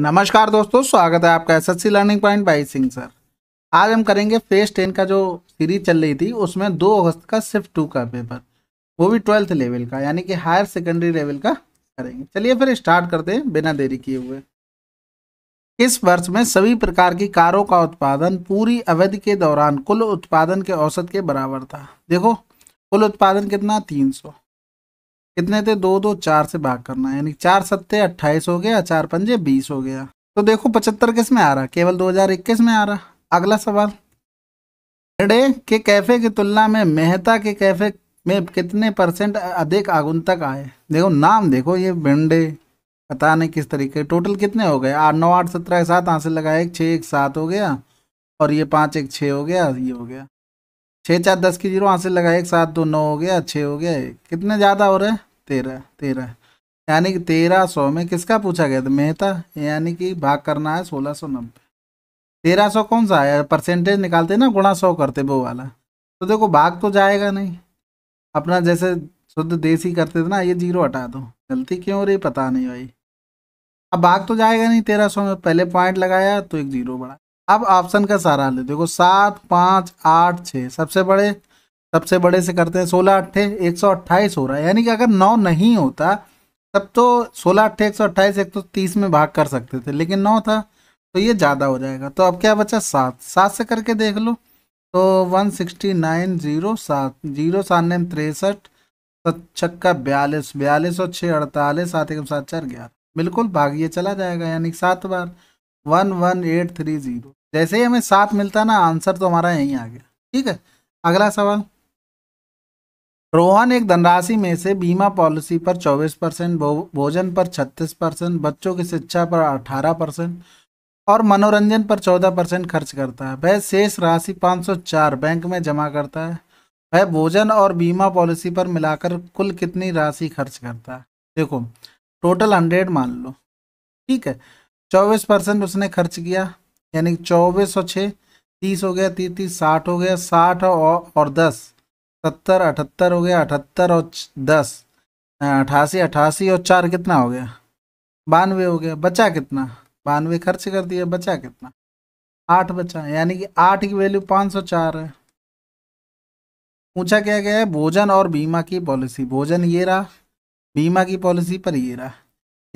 नमस्कार दोस्तों स्वागत है आपका S SSC learning point by Singh sir आज हम करेंगे फेज टेन का जो सीरीज चल रही थी उसमें दो अगस्त का सिर्फ टू का पेपर वो भी ट्वेल्थ लेवल का यानी कि हायर सेकेंडरी लेवल का करेंगे चलिए फिर स्टार्ट करते हैं बिना देरी किए हुए इस वर्ष में सभी प्रकार की कारों का उत्पादन पूरी अवधि के दौरान कुल उत्पादन के औसत के बराबर था देखो कुल उत्पादन कितना तीन सौ कितने थे दो दो चार से भाग करना है यानी चार सत्ते अट्ठाईस हो गया चार पंजे बीस हो गया तो देखो पचहत्तर किस में आ रहा केवल 2021 में आ रहा अगला सवाल हेडे के कैफे की तुलना में मेहता के कैफे में कितने परसेंट अधिक आगुंतक आए देखो नाम देखो ये भिंडे पता नहीं किस तरीके टोटल कितने हो गए आठ नौ आठ सत्रह के साथ आंसर लगाया एक छः एक सात हो गया और ये पाँच एक छः हो गया ये हो गया छः चार दस की जीरो से लगा एक सात दो नौ हो गया छः हो गया कितने ज़्यादा हो रहे हैं तेरह तेरह यानी कि तेरह सौ में किसका पूछा गया था मेहता यानी कि भाग करना है सोलह सौ नब्बे तेरह सौ कौन सा है परसेंटेज निकालते ना गुणा सौ करते वो वाला तो देखो भाग तो जाएगा नहीं अपना जैसे शुद्ध देसी करते थे ना ये जीरो हटा दो गलती क्यों हो रही पता नहीं भाई अब भाग तो जाएगा नहीं तेरह सौ में पहले पॉइंट लगाया तो एक जीरो बढ़ा अब ऑप्शन का सहारा ले देखो सात पाँच आठ छः सबसे बड़े सबसे बड़े से करते हैं सोलह अट्ठे एक सौ अट्ठाईस हो रहा है यानी कि अगर नौ नहीं होता तब तो सोलह अट्ठे एक सौ अट्ठाईस एक सौ तीस में भाग कर सकते थे लेकिन नौ था तो ये ज़्यादा हो जाएगा तो अब क्या बचा सात सात से करके देख लो तो वन सिक्सटी नाइन जीरो सात जीरो सानवे में तिरसठ छक्का बयालीस बयालीस और छः अड़तालीस सात एक सात चार ग्यारह बिल्कुल भाग ये चला जाएगा यानी सात बार one one eight three zero जैसे ही हमें सात मिलता है ना आंसर तो हमारा यहीं आ गया ठीक है अगला सवाल रोहन एक धनराशि में से बीमा पॉलिसी पर 24 परसेंट भोजन पर 36 परसेंट बच्चों की शिक्षा पर 18 परसेंट और मनोरंजन पर 14 परसेंट खर्च करता है वह शेष राशि 504 बैंक में जमा करता है वह भोजन और बीमा पॉलिसी पर मिलाकर कुल कितनी राशि खर्च करता है देखो टोटल हंड्रेड मान लो ठीक है चौबीस परसेंट उसने खर्च किया यानी चौबीस और छः तीस हो गया तीस तीस साठ हो गया साठ और, और दस सत्तर अठहत्तर हो गया अठहत्तर और दस अठासी अठासी और चार कितना हो गया बानवे हो गया बचा कितना बानवे खर्च कर दिया बचा कितना आठ बचा यानी कि आठ की वैल्यू पाँच सौ चार है पूछा क्या गया है भोजन और बीमा की पॉलिसी भोजन ये रहा बीमा की पॉलिसी पर ये रहा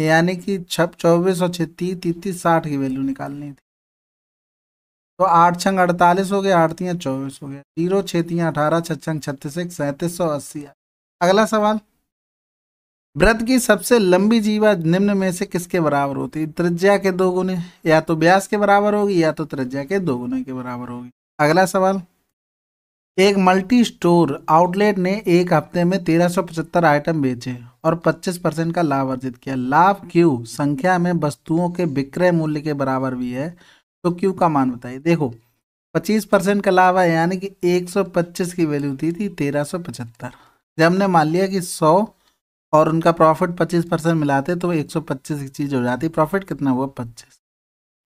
यानी कि छप चौबीस और छत्तीस तीतीस साठ की वैल्यू निकालनी थी तो आठ छंग अड़तालीस हो गया आठतियाँ चौबीस हो गया जीरो छतियाँ अठारह छंग छत्तीस एक सैंतीस सौ अस्सी अगला सवाल व्रत की सबसे लंबी जीवा निम्न में से किसके बराबर होती है त्रिज्या के दो गुने या तो ब्यास के बराबर होगी या तो त्रिज्या के दो गुने के बराबर होगी अगला सवाल एक मल्टी स्टोर आउटलेट ने एक हफ्ते में तेरह सौ पचहत्तर आइटम बेचे और 25 परसेंट का लाभ अर्जित किया लाभ क्यू संख्या में वस्तुओं के विक्रय मूल्य के बराबर भी है तो क्यू का मान बताइए देखो 25 परसेंट का लाभ है यानी कि 125 की वैल्यू दी थी पचहत्तर जब हमने मान लिया कि 100 और उनका प्रॉफिट 25 परसेंट मिलाते तो 125 की चीज़ हो जाती प्रॉफिट कितना हुआ पच्चीस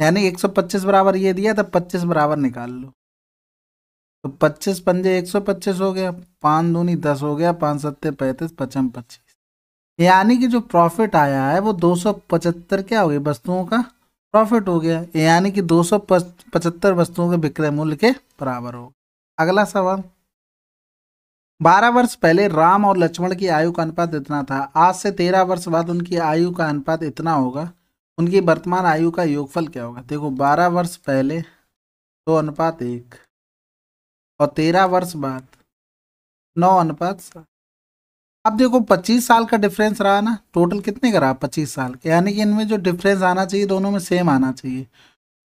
यानी एक बराबर ये दिया तो पच्चीस बराबर निकाल लो तो पच्चीस पंजे पच्चीस हो गया पाँच दूनी दस हो गया पाँच सत्ते पैंतीस पचम पच्चीस यानी कि जो प्रॉफिट आया है वो पचहत्तर क्या हो गया वस्तुओं का प्रॉफिट हो गया यानी कि पचहत्तर वस्तुओं के विक्रय मूल्य के बराबर हो अगला सवाल बारह वर्ष पहले राम और लक्ष्मण की आयु का अनुपात इतना था आज से तेरह वर्ष बाद उनकी आयु का अनुपात इतना होगा उनकी वर्तमान आयु का योगफल क्या होगा देखो बारह वर्ष पहले दो अनुपात एक और तेरह वर्ष बाद नौ अनुपात सात अब देखो 25 साल का डिफरेंस रहा ना टोटल कितने का रहा 25 साल के यानी कि इनमें जो डिफरेंस आना चाहिए दोनों में सेम आना चाहिए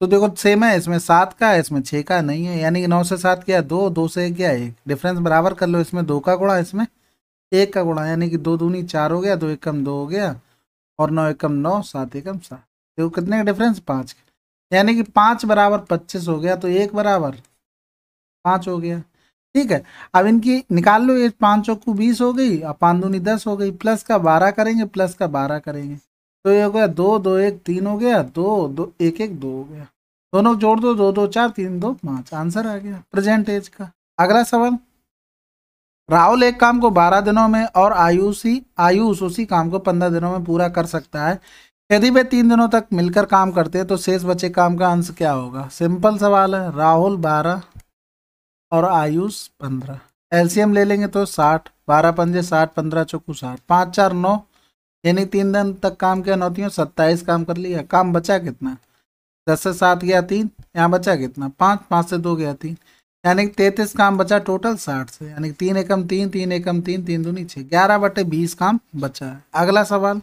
तो देखो सेम है इसमें सात का है इसमें छः का नहीं है यानी कि नौ से सात क्या दो दो से क्या एक डिफरेंस बराबर कर लो इसमें दो का गुणा इसमें एक का गुणा यानी कि दो दूनी चार हो गया दो एक कम दो हो गया और नौ एक कम नौ सात एक कम सात देखो कितने का डिफरेंस पाँच यानी कि पाँच बराबर पच्चीस हो गया तो एक बराबर पाँच हो गया ठीक है अब इनकी निकाल लो ये पाँच चौकू बीस हो गई और पाँच दूनी दस हो गई प्लस का बारह करेंगे प्लस का बारह करेंगे तो ये हो गया दो दो एक तीन हो गया दो दो एक एक दो हो गया दोनों जोड़ दो दो दो चार तीन दो पाँच आंसर आ गया प्रेजेंट एज का अगला सवाल राहुल एक काम को बारह दिनों में और आयुषी आयुष उसी काम को पंद्रह दिनों में पूरा कर सकता है यदि वे तीन दिनों तक मिलकर काम करते हैं तो शेष बचे काम का अंश क्या होगा सिंपल सवाल है राहुल बारह और आयुष पंद्रह एलसीएम ले लेंगे तो साठ बारह पंजे साठ पंद्रह चौकू साठ पाँच चार नौ यानी तीन दिन तक काम किया नौतियों सत्ताईस काम कर लिया काम बचा कितना दस से सात गया तीन यहाँ बचा कितना पाँच पाँच से दो गया तीन यानी तैतीस काम बचा टोटल साठ से यानी तीन एकम तीन तीन एकम तीन तीन दो छः ग्यारह बटे बीस काम बचा है अगला सवाल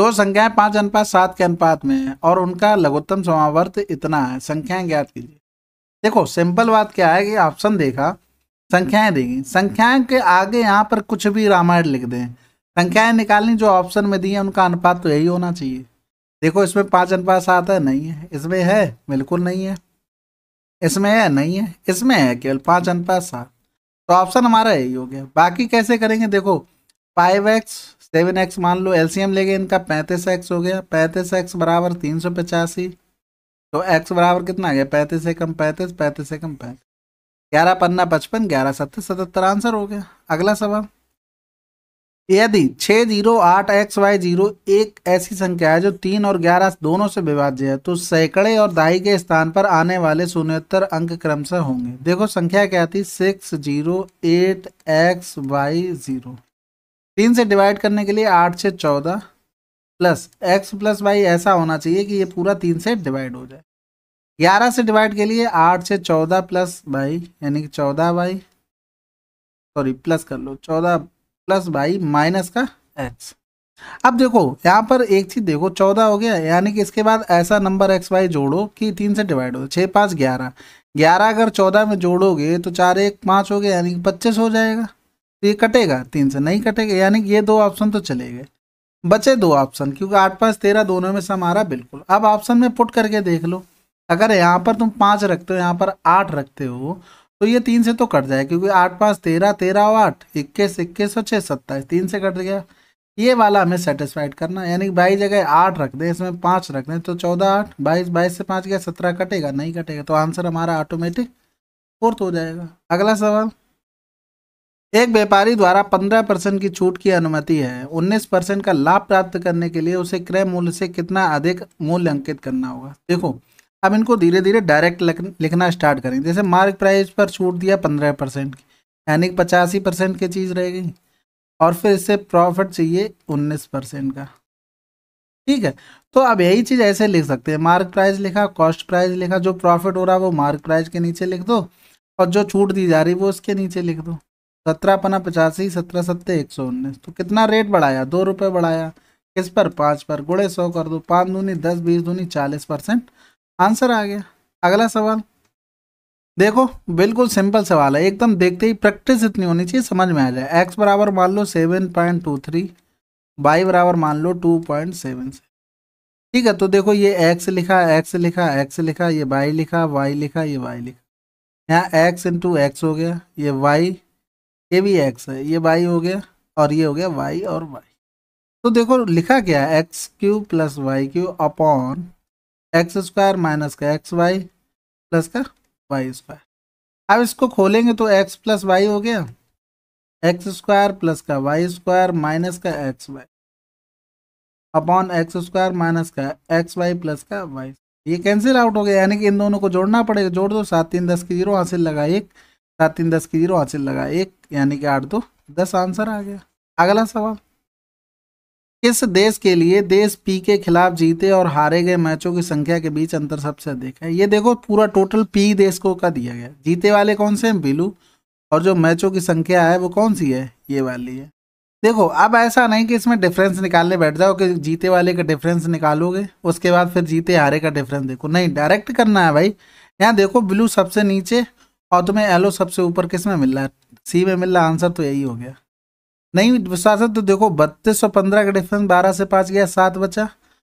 दो संख्याएं पाँच अनुपात सात के अनुपात में है और उनका लघुत्तम समावर्त इतना है संख्याएं ज्ञात कीजिए देखो सिंपल बात क्या है कि ऑप्शन देखा संख्याएं देगी संख्याएं के आगे यहाँ पर कुछ भी रामायण लिख दें संख्याएं निकालनी जो ऑप्शन में दी है उनका अनुपात तो यही होना चाहिए देखो इसमें पाँच अनुपात सात है नहीं है इसमें है बिल्कुल नहीं है इसमें है नहीं है इसमें है केवल पाँच अनुपात सात तो ऑप्शन हमारा यही हो गया बाकी कैसे करेंगे देखो फाइव एक्स सेवन एक्स मान लो एलसीएम लेंगे इनका पैंतीस एक्स हो गया पैंतीस एक्स बराबर तीन सौ पचासी तो x बराबर कितना आ गया पैंतीस से कम पैंतीस पैंतीस से कम पैंतीस ग्यारह पन्ना पचपन ग्यारह सत्तर सतहत्तर आंसर हो गया अगला सवाल यदि छः जीरो आठ एक्स वाई जीरो एक ऐसी संख्या है जो तीन और ग्यारह दोनों से विभाज्य है तो सैकड़े और दाई के स्थान पर आने वाले शून्यत्तर अंक क्रम से होंगे देखो संख्या क्या थी six zero eight x y zero तीन से डिवाइड करने के लिए आठ से चौदह प्लस एक्स प्लस वाई ऐसा होना चाहिए कि ये पूरा तीन से डिवाइड हो जाए ग्यारह से डिवाइड के लिए आठ से चौदह प्लस बाई यानी कि चौदह बाई सॉरी प्लस कर लो चौदह प्लस बाई माइनस का एक्स अब देखो यहाँ पर एक चीज़ देखो चौदह हो गया यानी कि इसके बाद ऐसा नंबर एक्स वाई जोड़ो कि तीन से डिवाइड हो छः पाँच ग्यारह ग्यारह अगर चौदह में जोड़ोगे तो चार एक पाँच हो गया यानी कि पच्चीस हो जाएगा तो ये कटेगा तीन से नहीं कटेगा यानी कि ये दो ऑप्शन तो चले गए बचे दो ऑप्शन क्योंकि आठ पाँच तेरह दोनों में से हमारा बिल्कुल अब ऑप्शन में पुट करके देख लो अगर यहाँ पर तुम पाँच रखते हो यहाँ पर आठ रखते हो तो ये तीन से तो कट जाए क्योंकि आठ पाँच तेरह तेरह और आठ इक्कीस इक्कीस और छः सत्ताईस तीन से कट गया ये वाला हमें सेटिस्फाइड करना यानी कि बाईस जगह आठ रख दें इसमें पाँच रख दें तो चौदह आठ बाईस बाईस से पाँच गया सत्रह कटेगा नहीं कटेगा तो आंसर हमारा ऑटोमेटिक फोर्थ हो जाएगा अगला सवाल एक व्यापारी द्वारा 15 परसेंट की छूट की अनुमति है 19 परसेंट का लाभ प्राप्त करने के लिए उसे क्रय मूल्य से कितना अधिक मूल्य अंकित करना होगा देखो अब इनको धीरे धीरे डायरेक्ट लिखना स्टार्ट करेंगे जैसे मार्क प्राइस पर छूट दिया पंद्रह परसेंट की यानी पचासी परसेंट की चीज़ रहेगी और फिर इससे प्रॉफिट चाहिए उन्नीस परसेंट का ठीक है तो अब यही चीज़ ऐसे लिख सकते हैं मार्क प्राइस लिखा कॉस्ट प्राइस लिखा जो प्रॉफिट हो रहा है वो मार्क प्राइस के नीचे लिख दो और जो छूट दी जा रही है वो उसके नीचे लिख दो सत्रह पना पचासी सत्रह सत्ते एक सौ उन्नीस तो कितना रेट बढ़ाया दो रुपये बढ़ाया किस पर पाँच पर गुड़े सौ कर दो पाँच दूनी दस बीस दूनी चालीस परसेंट आंसर आ गया अगला सवाल देखो बिल्कुल सिंपल सवाल है एकदम देखते ही प्रैक्टिस इतनी होनी चाहिए समझ में आ जाए एक्स बराबर मान लो seven point two three y बराबर मान लो टू पॉइंट सेवन से ठीक है तो देखो ये एक्स लिखा एक्स लिखा एक्स लिखा ये वाई लिखा वाई लिखा ये वाई लिखा यहाँ एक्स इंटू एक्स हो गया ये वाई ये भी एक्स है ये वाई हो गया और ये हो गया वाई और वाई तो देखो लिखा क्या है x cube plus y cube upon x square minus का एक्स वाई प्लस का वाई स्क्वायर अब इसको खोलेंगे तो एक्स प्लस वाई हो गया एक्स स्क्वायर प्लस का वाई स्क्वायर माइनस का x y upon x square minus का एक्स वाई प्लस का वाई ये कैंसिल आउट हो गया यानी कि इन दोनों को जोड़ना पड़ेगा जोड़ दो सात तीन दस की जीरो हासिल लगा एक सात तीन दस की जीरो हासिल लगा एक यानी कि आठ दो दस आंसर आ गया अगला सवाल किस देश के लिए देश पी के खिलाफ जीते और हारे गए मैचों की संख्या के बीच अंतर सबसे अधिक है ये देखो पूरा टोटल पी देश को का दिया गया जीते वाले कौन से हैं बिलू और जो मैचों की संख्या है वो कौन सी है ये वाली है देखो अब ऐसा नहीं कि इसमें डिफरेंस निकालने बैठ जाओ कि जीते वाले का डिफरेंस निकालोगे उसके बाद फिर जीते हारे का डिफरेंस देखो नहीं डायरेक्ट करना है भाई यहाँ देखो ब्लू सबसे नीचे और तुम्हें एलो सबसे ऊपर किस में मिल रहा है सी में मिल रहा आंसर तो यही हो गया नहीं विश्वास तो देखो बत्तीस सौ पंद्रह का डिफरेंस बारह से पाँच गया सात बचा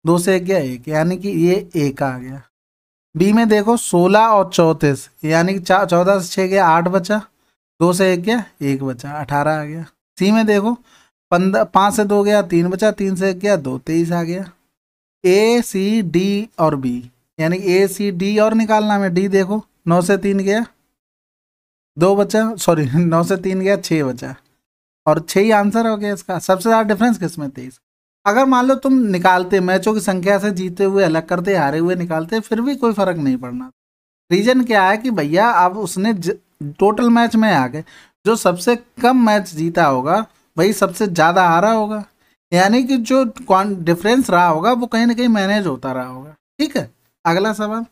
दो से एक गया एक यानी कि ये एक आ गया बी में देखो सोलह और चौंतीस यानी कि चौदह से छः गया आठ बचा दो से एक गया एक बचा अठारह आ गया सी में देखो पंद्रह पाँच से दो गया तीन बचा तीन से एक गया दो तेईस आ गया ए सी डी और बी यानी ए सी डी और निकालना हमें डी देखो नौ से तीन गया दो बचा सॉरी नौ से तीन गया छः बचा और छः ही आंसर हो गया इसका सबसे ज़्यादा डिफरेंस किस में तेईस अगर मान लो तुम निकालते मैचों की संख्या से जीते हुए अलग करते हारे हुए निकालते फिर भी कोई फ़र्क नहीं पड़ना रीज़न क्या है कि भैया अब उसने टोटल मैच में आ गए जो सबसे कम मैच जीता होगा वही सबसे ज़्यादा हारा होगा यानी कि जो डिफरेंस रहा होगा वो कहीं ना कहीं मैनेज होता रहा होगा ठीक है अगला सवाल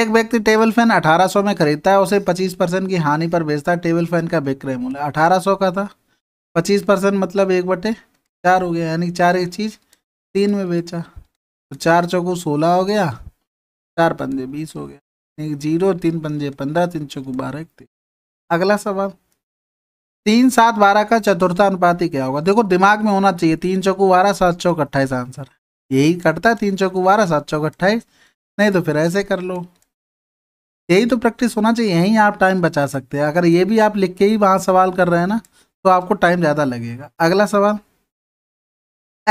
एक व्यक्ति टेबल फैन 1800 में खरीदता है उसे 25 परसेंट की हानि पर बेचता है टेबल फैन का विक्रय मूल्य 1800 का था 25 परसेंट मतलब एक बटे चार हो गया यानी चार एक चीज़ तीन में बेचा तो चार चौकू सोलह हो गया चार पंजे बीस हो गया एक जीरो तीन पंजे पंद्रह तीन चौकू बारह एक तीन अगला सवाल तीन सात बारह का चतुर्था ही क्या होगा देखो दिमाग में होना चाहिए तीन चौकू बारह सात चौक अट्ठाईस आंसर यही कटता है तीन चौकू बारह सात चौक अट्ठाईस नहीं तो फिर ऐसे कर लो यही तो प्रैक्टिस होना चाहिए यहीं आप टाइम बचा सकते हैं अगर ये भी आप लिख के ही वहाँ सवाल कर रहे हैं ना तो आपको टाइम ज़्यादा लगेगा अगला सवाल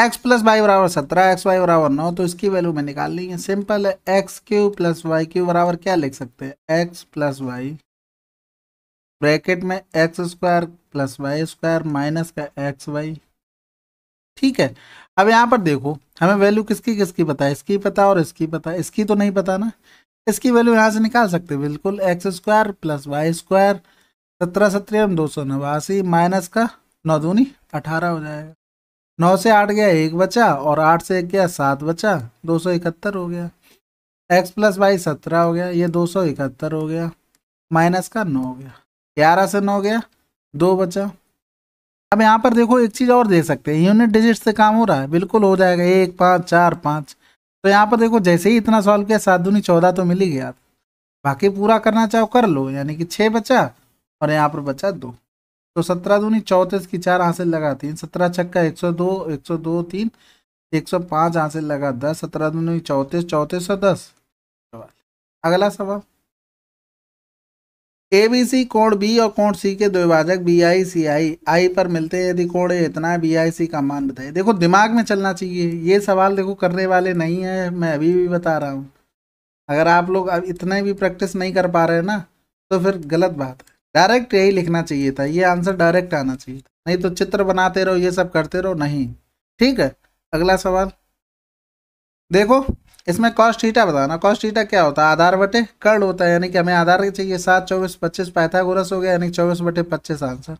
एक्स प्लस वाई बराबर सत्रह एक्स वाई बराबर नौ तो इसकी वैल्यू में निकाल ली है सिंपल है x cube plus y cube बराबर क्या लिख सकते हैं एक्स प्लस वाई ब्रैकेट में x square plus y square minus का एक्स वाई ठीक है अब यहाँ पर देखो हमें वैल्यू किसकी किसकी पता है इसकी पता और इसकी पता इसकी तो नहीं पता ना इसकी वैल्यू यहाँ से निकाल सकते हैं बिल्कुल x square plus y square सत्रह सत्रह दो सौ नवासी माइनस का नौ दूनी अठारह हो जाएगा नौ से आठ गया एक बचा और आठ से एक गया सात बचा दो सौ इकहत्तर हो गया एक्स प्लस वाई सत्रह हो गया ये दो सौ इकहत्तर हो गया माइनस का नौ हो गया ग्यारह से नौ गया दो बचा अब यहाँ पर देखो एक चीज़ और देख सकते हैं यूनिट डिजिट से काम हो रहा है बिल्कुल हो जाएगा एक पाँच चार पाँच तो यहाँ पर देखो जैसे ही इतना सॉल्व किया सात दूनी चौदह तो मिल ही गया बाकी पूरा करना चाहो कर लो यानी कि छः बचा और यहाँ पर बचा दो तो सत्रह दूनी चौंतीस की चार हासिल लगा तीन सत्रह छक्का एक सौ दो एक सौ दो तीन एक सौ पाँच हासिल लगा दस सत्रह दूनी चौंतीस चौंतीस सौ दस सवाल अगला सवाल ए बी सी कोण बी और कोण सी के द्विभाजक बी आई सी आई आई पर मिलते हैं यदि कोण ए इतना है बी आई सी का मान बताइए देखो दिमाग में चलना चाहिए ये सवाल देखो करने वाले नहीं है मैं अभी भी बता रहा हूँ अगर आप लोग अब इतने भी प्रैक्टिस नहीं कर पा रहे ना तो फिर गलत बात है डायरेक्ट यही लिखना चाहिए था ये आंसर डायरेक्ट आना चाहिए था नहीं तो चित्र बनाते रहो ये सब करते रहो नहीं ठीक है अगला सवाल देखो इसमें कॉस्ट हीटा बताना कॉस्ट हीटा क्या होता है आधार बटे कर्ड होता है यानी कि हमें आधार चाहिए सात चौबीस पच्चीस पैथागोरस हो गया यानी चौबीस बटे पच्चीस आंसर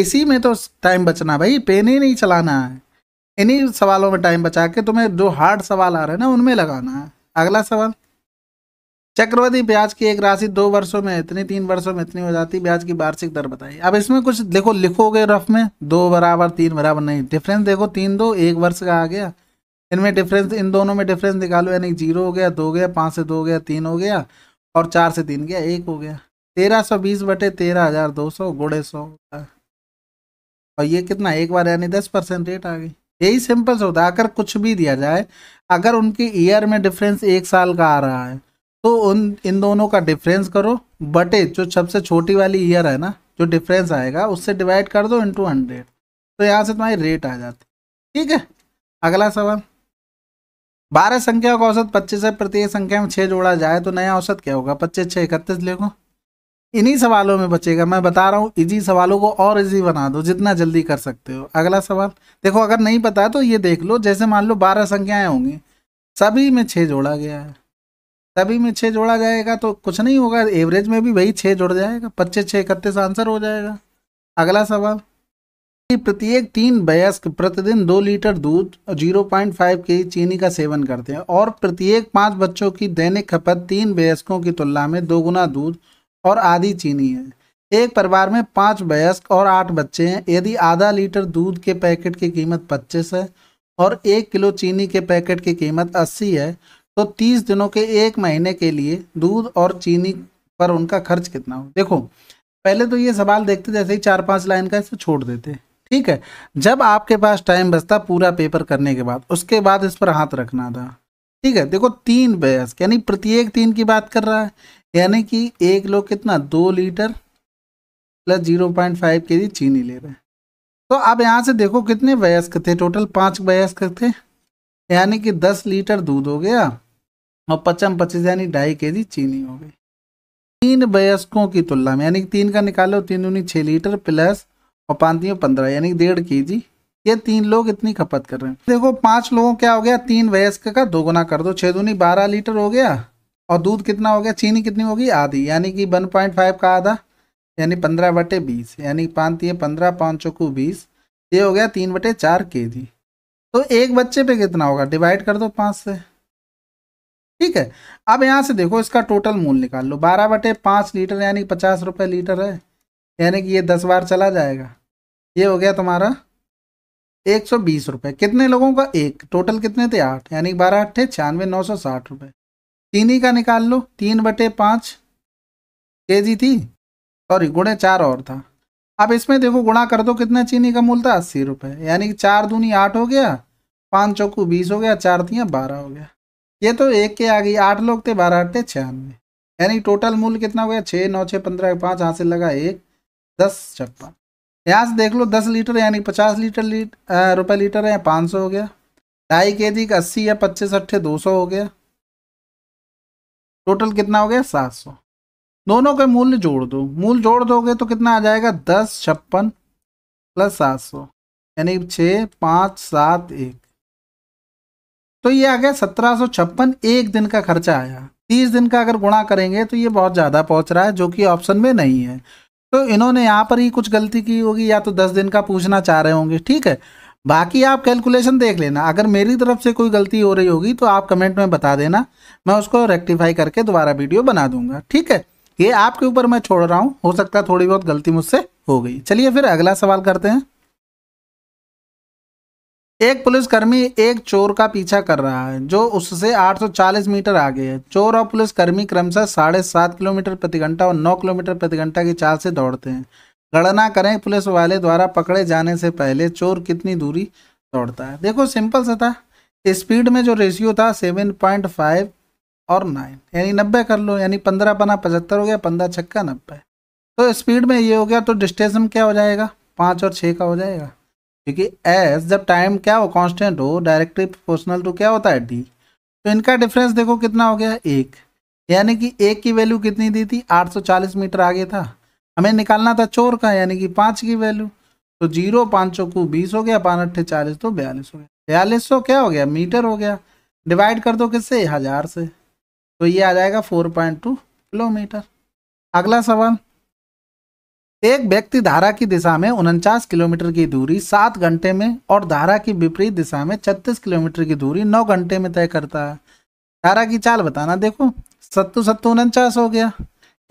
इसी में तो टाइम बचना भाई पेन ही नहीं चलाना है इन्हीं सवालों में टाइम बचा के तुम्हें जो हार्ड सवाल आ रहे हैं ना उनमें लगाना है अगला सवाल चक्रवर्ती ब्याज की एक राशि दो वर्षों में इतनी तीन वर्षों में इतनी हो जाती ब्याज की वार्षिक दर बताइए अब इसमें कुछ देखो लिखोगे रफ में दो बराबर तीन बराबर नहीं डिफरेंस देखो तीन दो एक वर्ष का आ गया इनमें डिफरेंस इन दोनों में डिफरेंस निकालो यानी जीरो हो गया दो गया पाँच से दो गया तीन हो गया और चार से तीन गया एक हो गया तेरह सौ बीस बटे तेरह हज़ार दो सौ गुड़े सौ और ये कितना एक बार यानी दस परसेंट रेट आ गई यही सिंपल से होता है अगर कुछ भी दिया जाए अगर उनके ईयर में डिफरेंस एक साल का आ रहा है तो उन इन दोनों का डिफरेंस करो बटे जो सबसे छोटी वाली ईयर है ना जो डिफरेंस आएगा उससे डिवाइड कर दो इंटू हंड्रेड तो यहाँ से तुम्हारी रेट आ जाती ठीक है अगला सवाल बारह संख्या का औसत पच्चीस है प्रत्येक संख्या में छः जोड़ा जाए तो नया औसत क्या होगा पच्चीस छः इकतीस लेको इन्हीं सवालों में बचेगा मैं बता रहा हूँ इजी सवालों को और इजी बना दो जितना जल्दी कर सकते हो अगला सवाल देखो अगर नहीं पता तो ये देख लो जैसे मान लो बारह संख्याएं होंगी सभी में छः जोड़ा गया है सभी में छः जोड़ा जाएगा तो कुछ नहीं होगा एवरेज में भी वही छः जुड़ जाएगा पच्चीस छः इकतीस आंसर हो जाएगा अगला सवाल प्रत्येक तीन वयस्क प्रतिदिन दो लीटर दूध और जीरो पॉइंट फाइव के चीनी का सेवन करते हैं और प्रत्येक पाँच बच्चों की दैनिक खपत तीन वयस्कों की तुलना में दोगुना दूध और आधी चीनी है एक परिवार में पाँच वयस्क और आठ बच्चे हैं यदि आधा लीटर दूध के पैकेट की कीमत पच्चीस है और एक किलो चीनी के पैकेट की कीमत अस्सी है तो तीस दिनों के एक महीने के लिए दूध और चीनी पर उनका खर्च कितना हो देखो पहले तो ये सवाल देखते जैसे ही चार पाँच लाइन का इसे छोड़ देते हैं ठीक है जब आपके पास टाइम बचता पूरा पेपर करने के बाद उसके बाद इस पर हाथ रखना था ठीक है देखो तीन बयास यानी प्रत्येक तीन की बात कर रहा है यानी कि एक लोग कितना दो litre plus zero point five K G चीनी ले रहे हैं तो अब यहाँ से देखो कितने वयस्क थे टोटल पाँच वयस्क थे यानी कि दस लीटर दूध हो गया और पचम पच्चीस यानी ढाई के जी चीनी हो गई तीन वयस्कों की तुलना में यानी कि तीन का निकालो तीन दूनी छः लीटर प्लस और पानती हूँ पंद्रह यानी डेढ़ के जी ये तीन लोग इतनी खपत कर रहे हैं देखो पाँच लोगों क्या हो गया तीन वयस्क का दोगुना कर दो छह दूनी बारह लीटर हो गया और दूध कितना हो गया चीनी कितनी होगी आधी यानी कि वन पॉइंट फाइव का आधा यानी पंद्रह बटे बीस यानी पानती है पंद्रह पाँच चौकू बीस ये हो गया तीन बटे चार के जी तो एक बच्चे पे कितना होगा डिवाइड कर दो पाँच से ठीक है अब यहाँ से देखो इसका टोटल मूल निकाल लो बारह बटे पाँच लीटर यानी पचास रुपये लीटर है यानी कि ये दस बार चला जाएगा ये हो गया तुम्हारा एक सौ बीस रुपये कितने लोगों का एक टोटल कितने थे आठ यानी बारह अट्ठे छियानवे नौ सौ साठ रुपये चीनी का निकाल लो तीन बटे पाँच के जी थी सॉरी गुणे चार और था अब इसमें देखो गुणा कर दो कितना चीनी का मूल था अस्सी रुपये यानी कि चार दूनी आठ हो गया पाँच चौकू बीस हो गया चार तियाँ बारह हो गया ये तो एक के आ गई आठ लोग थे बारह अट्ठे छियानवे यानी टोटल मूल कितना हो गया छः नौ छः पंद्रह पाँच हाँ से लगा एक दस छप्पन यहाँ से देख लो दस लीटर यानी पचास लीटर लीट रुपये लीटर है पाँच सौ हो गया ढाई के जी का अस्सी या पच्चीस अट्ठे दो सौ हो गया टोटल कितना हो गया सात सौ दोनों के मूल्य जोड़ दो मूल जोड़ दोगे तो कितना आ जाएगा दस छप्पन प्लस सात सौ यानी छः पाँच सात एक तो ये आ गया सत्रह सौ छप्पन एक दिन का खर्चा आया तीस दिन का अगर गुणा करेंगे तो ये बहुत ज़्यादा पहुँच रहा है जो कि ऑप्शन में नहीं है तो इन्होंने यहाँ पर ही कुछ गलती की होगी या तो दस दिन का पूछना चाह रहे होंगे ठीक है बाकी आप कैलकुलेशन देख लेना अगर मेरी तरफ से कोई गलती हो रही होगी तो आप कमेंट में बता देना मैं उसको रेक्टिफाई करके दोबारा वीडियो बना दूंगा ठीक है ये आपके ऊपर मैं छोड़ रहा हूँ हो सकता है थोड़ी बहुत गलती मुझसे हो गई चलिए फिर अगला सवाल करते हैं एक पुलिसकर्मी एक चोर का पीछा कर रहा है जो उससे 840 मीटर आगे है चोर और पुलिसकर्मी क्रमशः साढ़े सात किलोमीटर प्रति घंटा और नौ किलोमीटर प्रति घंटा की चाल से दौड़ते हैं गणना करें पुलिस वाले द्वारा पकड़े जाने से पहले चोर कितनी दूरी दौड़ता है देखो सिंपल सा था स्पीड में जो रेशियो था सेवन पॉइंट फाइव और नाइन यानी नब्बे कर लो यानी पंद्रह पना पचहत्तर हो गया पंद्रह छक्का नब्बे तो स्पीड में ये हो गया तो डिस्टेंस क्या हो जाएगा पाँच और छः का हो जाएगा क्योंकि एस जब टाइम क्या हो कांस्टेंट हो डायरेक्टली प्रोपोर्शनल टू क्या होता है डी तो इनका डिफरेंस देखो कितना हो गया एक यानी कि एक की वैल्यू कितनी दी थी 840 मीटर आगे था हमें निकालना था चोर का यानी कि पाँच की वैल्यू तो जीरो सौ को बीस हो गया पाँच अट्ठे चालीस तो बयालीस हो गया बयालीस सौ क्या हो गया मीटर हो गया डिवाइड कर दो किससे हज़ार से तो ये आ जाएगा फोर पॉइंट टू किलोमीटर अगला सवाल एक व्यक्ति धारा की दिशा में उनचास किलोमीटर की दूरी सात घंटे में और धारा की विपरीत दिशा में छत्तीस किलोमीटर की दूरी नौ घंटे में तय करता है धारा की चाल बताना देखो सत्तू सत्तू उनचास हो गया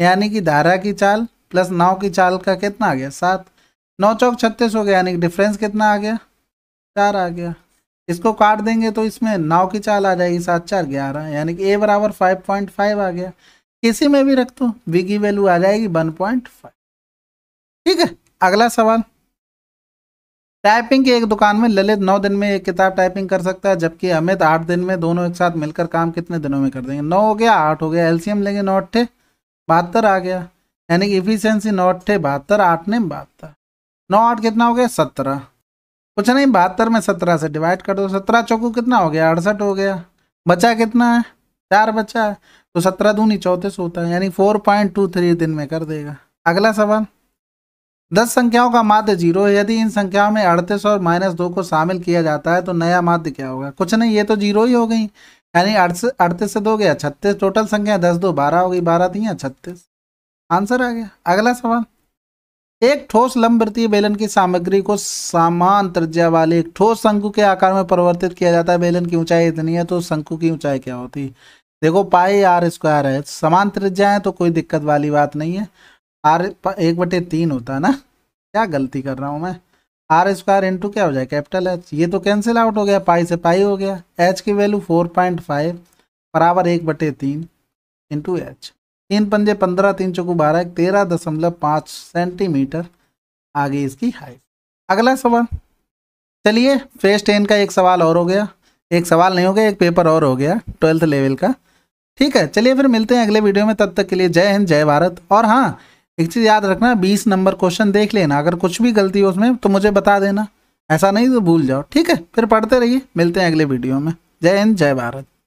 यानी कि धारा की चाल प्लस नौ की चाल का कितना आ गया सात नौ चौक छत्तीस हो गया यानी कि डिफरेंस कितना आ गया चार आ गया इसको काट देंगे तो इसमें नौ की चाल आ जाएगी सात चार ग्यारह यानी कि ए बराबर फाइव पॉइंट फाइव आ गया किसी में भी रख दो वी की वैल्यू आ जाएगी वन पॉइंट फाइव ठीक है अगला सवाल टाइपिंग की एक दुकान में ललित नौ दिन में एक किताब टाइपिंग कर सकता है जबकि अमित आठ दिन में दोनों एक साथ मिलकर काम कितने दिनों में कर देंगे नौ हो गया आठ हो गया एलसीएम लेंगे नौ अट्ठे बहत्तर आ गया यानी कि इफिशियंसी नौ अट्ठे बहत्तर आठ ने बहत्तर नौ आठ कितना हो गया सत्रह कुछ नहीं बहत्तर में सत्रह से डिवाइड कर दो सत्रह चौकू कितना हो गया अड़सठ हो गया बचा कितना है चार बचा है तो सत्रह दूनी चौंतीस होता है यानी फोर पॉइंट टू थ्री दिन में कर देगा अगला सवाल दस संख्याओं का माध्य जीरो है यदि इन संख्याओं में अड़तीस और माइनस दो को शामिल किया जाता है तो नया माध्य क्या होगा कुछ नहीं ये तो जीरो ही हो गई यानी अड़तीस से दो गया छत्तीस टोटल संख्या दस दो बारह हो गई बारह दी छत्तीस आंसर आ गया अगला सवाल एक ठोस लंबवृत्तीय बेलन की सामग्री को समान त्रिज्या वाले एक ठोस शंकु के आकार में परिवर्तित किया जाता है बेलन की ऊंचाई इतनी है तो शंकु की ऊंचाई क्या होती है देखो पाई आर स्क्वायर है समान त्रिज्या है तो कोई दिक्कत वाली बात नहीं है आर एक बटे तीन होता है ना क्या गलती कर रहा हूँ मैं आर स्क्वायर इंटू क्या हो जाए कैपिटल एच ये तो कैंसिल आउट हो गया पाई से पाई हो गया एच की वैल्यू फोर पॉइंट फाइव बराबर एक बटे तीन इंटू एच तीन पंजे पंद्रह तीन चौकू बारह तेरह दशमलव पाँच सेंटीमीटर आगे इसकी हाइट अगला सवाल चलिए फेस टेन का एक सवाल और हो गया एक सवाल नहीं हो गया एक पेपर और हो गया ट्वेल्थ लेवल का ठीक है चलिए फिर मिलते हैं अगले वीडियो में तब तक के लिए जय हिंद जय भारत और हाँ एक चीज़ याद रखना बीस नंबर क्वेश्चन देख लेना अगर कुछ भी गलती हो उसमें तो मुझे बता देना ऐसा नहीं तो भूल जाओ ठीक है फिर पढ़ते रहिए मिलते हैं अगले वीडियो में जय हिंद जय भारत